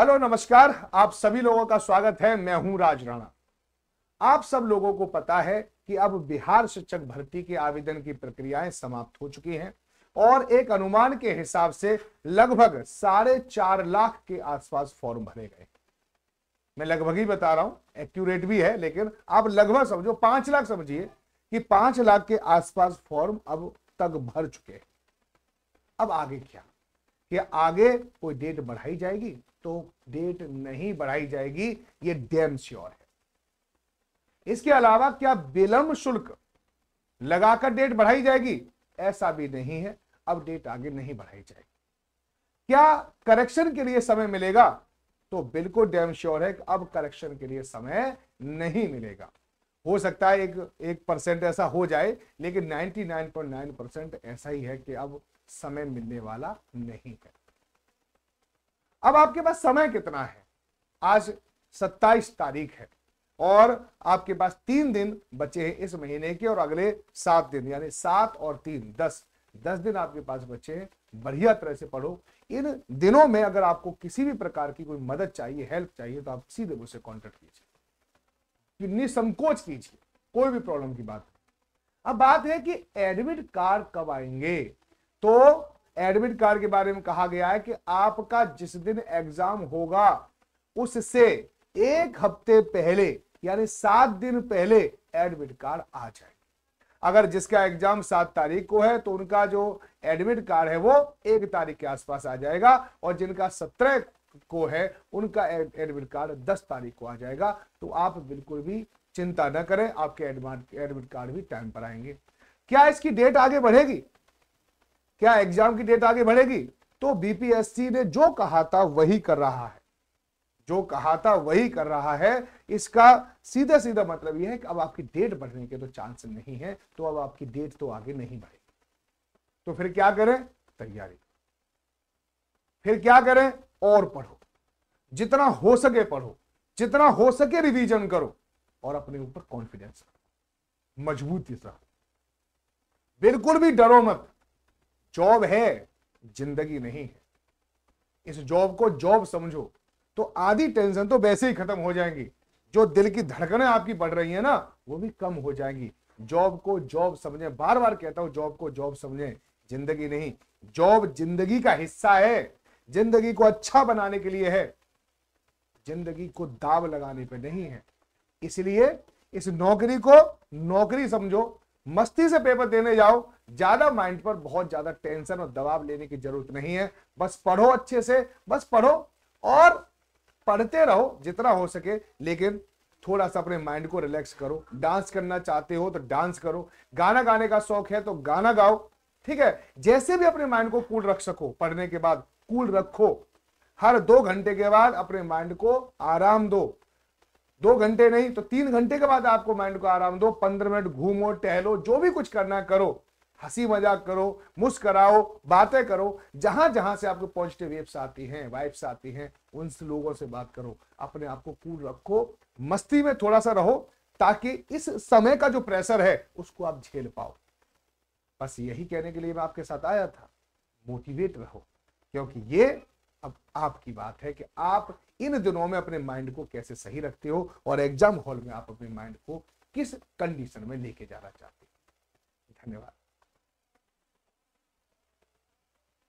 hello नमस्कार आप सभी लोगों का स्वागत है मैं हूं राज राणा आप सब लोगों को पता है कि अब बिहार शिक्षक भर्ती के आवेदन की प्रक्रियाएं समाप्त हो चुकी हैं और एक अनुमान के हिसाब से लगभग साढ़े चार लाख के आसपास फॉर्म भरे गए मैं लगभग ही बता रहा हूं एक्यूरेट भी है लेकिन आप लगभग समझो पांच लाख समझिए कि पांच लाख के आसपास फॉर्म अब तक भर चुके हैं अब आगे क्या कि आगे कोई डेट बढ़ाई जाएगी तो डेट नहीं बढ़ाई जाएगी ये डेम श्योर है इसके अलावा क्या विलंब शुल्क लगाकर डेट बढ़ाई जाएगी ऐसा भी नहीं है अब डेट आगे नहीं बढ़ाई जाएगी क्या करेक्शन के लिए समय मिलेगा तो बिल्कुल डेम श्योर है कि अब करेक्शन के लिए समय नहीं मिलेगा हो सकता है एक एक परसेंट ऐसा हो जाए लेकिन 99.9 परसेंट ऐसा ही है कि अब समय मिलने वाला नहीं है अब आपके पास समय कितना है आज सत्ताईस तारीख है और आपके पास तीन दिन बचे हैं इस महीने के और अगले सात दिन यानी सात और तीन दस दस दिन आपके पास बचे हैं बढ़िया तरह से पढ़ो इन दिनों में अगर आपको किसी भी प्रकार की कोई मदद चाहिए हेल्प चाहिए तो आप सीधे मुझसे कॉन्टेक्ट कीजिए निसंकोच कीजिए कोई भी प्रॉब्लम की बात अब बात है कि एडमिट कार्ड कब आएंगे तो एडमिट कार्ड के बारे में कहा गया है कि आपका जिस दिन एग्जाम होगा उससे एक हफ्ते पहले यानी सात दिन पहले एडमिट कार्ड आ जाए अगर जिसका एग्जाम सात तारीख को है तो उनका जो एडमिट कार्ड है वो एक तारीख के आसपास आ जाएगा और जिनका सत्रह को है उनका एडमिट कार्ड दस तारीख को आ जाएगा तो आप बिल्कुल भी चिंता न करें आपके एडमिट कार्ड भी टाइम पर आएंगे क्या इसकी डेट आगे बढ़ेगी क्या एग्जाम की डेट आगे बढ़ेगी तो बीपीएससी ने जो कहा था वही कर रहा है जो कहा था वही कर रहा है इसका सीधा सीधा मतलब यह है कि अब आपकी डेट बढ़ने के तो चांस नहीं है तो अब आपकी डेट तो आगे नहीं बढ़ेगी तो फिर क्या करें तैयारी फिर क्या करें और पढ़ो जितना हो सके पढ़ो जितना हो सके रिवीजन करो और अपने ऊपर कॉन्फिडेंस रखो मजबूती से बिल्कुल भी डरो मत जॉब है जिंदगी नहीं है इस जॉब को जॉब समझो तो आधी टेंशन तो वैसे ही खत्म हो जाएंगी जो दिल की धड़कनें आपकी बढ़ रही है ना वो भी कम हो जाएंगी जॉब को जॉब समझें बार बार कहता हूं जॉब को जॉब समझें जिंदगी नहीं जॉब जिंदगी का हिस्सा है जिंदगी को अच्छा बनाने के लिए है जिंदगी को दाव लगाने पर नहीं है इसलिए इस नौकरी को नौकरी समझो मस्ती से पेपर देने जाओ ज्यादा माइंड पर बहुत ज्यादा टेंशन और दबाव लेने की जरूरत नहीं है बस पढ़ो अच्छे से बस पढ़ो और पढ़ते रहो जितना हो सके लेकिन थोड़ा सा अपने माइंड को रिलैक्स करो डांस करना चाहते हो तो डांस करो गाना गाने का शौक है तो गाना गाओ ठीक है जैसे भी अपने माइंड को कूल रख सको पढ़ने के बाद कूल रखो हर दो घंटे के बाद अपने माइंड को आराम दो दो घंटे नहीं तो तीन घंटे के बाद आपको माइंड को आराम दो पंद्रह मिनट घूमो टहलो जो भी कुछ करना करो हंसी मजाक करो मुस्कराओ बातें करो जहां जहां से आपको पॉजिटिव वेब्स आती हैं वाइब्स आती हैं उन लोगों से बात करो अपने आप को कूल रखो मस्ती में थोड़ा सा रहो ताकि इस समय का जो प्रेशर है उसको आप झेल पाओ बस यही कहने के लिए मैं आपके साथ आया था मोटिवेट रहो क्योंकि ये अब आपकी बात है कि आप इन दिनों में अपने माइंड को कैसे सही रखते हो और एग्जाम हॉल में आप अपने माइंड को किस कंडीशन में लेके जाना चाहते हो धन्यवाद